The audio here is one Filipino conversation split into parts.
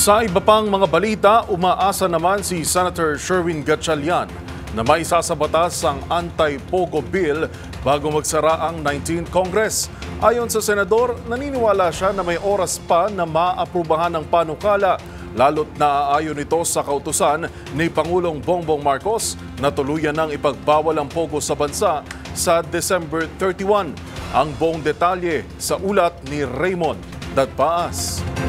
Sa iba pang mga balita, umaasa naman si Senator Sherwin Gatchalian na may sasabatas ang anti-POGO bill bago magsara ang 19th Congress. Ayon sa senador, naniniwala siya na may oras pa na maaprubahan ang panukala lalo't naaayon ito sa kautusan ni Pangulong Bongbong Marcos na tuluyan ng ipagbawal ang POGO sa bansa sa December 31. Ang buong detalye sa ulat ni Raymond Dadpaas. Paas.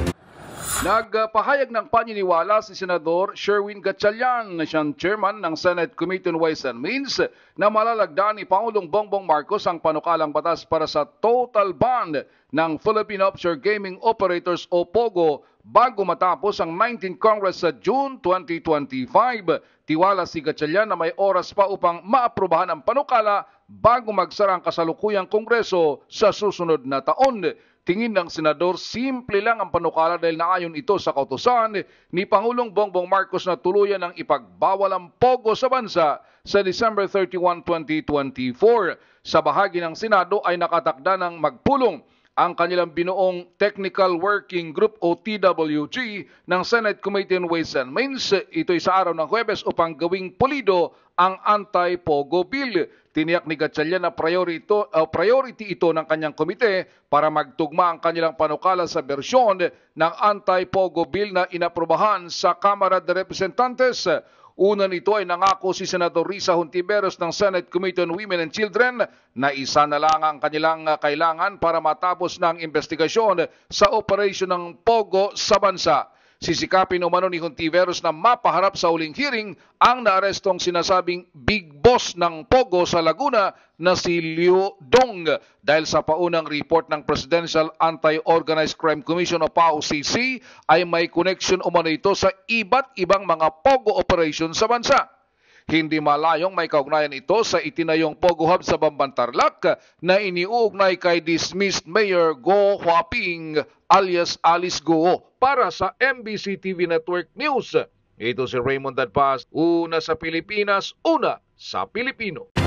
Nagpahayag ng paniniwala si Senador Sherwin Gatchalian, siyang chairman ng Senate Committee on Ways and Means, na malalagdan ni Pangulong Bongbong Marcos ang panukalang batas para sa total ban ng Philippine Offshore Gaming Operators o POGO bago matapos ang 19th Congress sa June 2025. Tiwala si Gatchalian na may oras pa upang maaprubahan ang panukala bago magsara ang kasalukuyang Kongreso sa susunod na taon. Tingin ng senador, simple lang ang panukala dahil naayon ito sa kautosan ni Pangulong Bongbong Marcos na tuluyan ng ipagbawal ang pogo sa bansa sa December 31, 2024. Sa bahagi ng Senado ay nakatakda ng magpulong ang kanilang binuong Technical Working Group o TWG ng Senate Committee on Ways and Means. Ito'y sa araw ng Huwebes upang gawing pulido ang anti-pogo bill. Tiniyak ni Gatsalya na priority ito, uh, priority ito ng kanyang komite para magtugma ang kanilang panukala sa bersyon ng anti-pogo bill na inaprobahan sa Kamara de Representantes Una nito ay nangako si Senator Risa Hontiveros ng Senate Committee on Women and Children na isa na lang ang kanilang kailangan para matapos ng investigasyon sa operasyon ng Pogo sa bansa. Sisikapin umano ni Hontiveros na mapaharap sa uling hearing ang naarestong sinasabing big boss ng Pogo sa Laguna na si Liu Dong dahil sa paunang report ng Presidential Anti-Organized Crime Commission o PAOCC ay may connection umano ito sa iba't ibang mga Pogo operation sa bansa. Hindi malayong may kaugnayan ito sa itinayong Pogo Hub sa Bambantarlak na iniuugnay kay dismissed Mayor Go Huaping alias Alice Go para sa MBC TV Network News. Ito si Raymond Dadpaz, una sa Pilipinas, una sa Pilipino.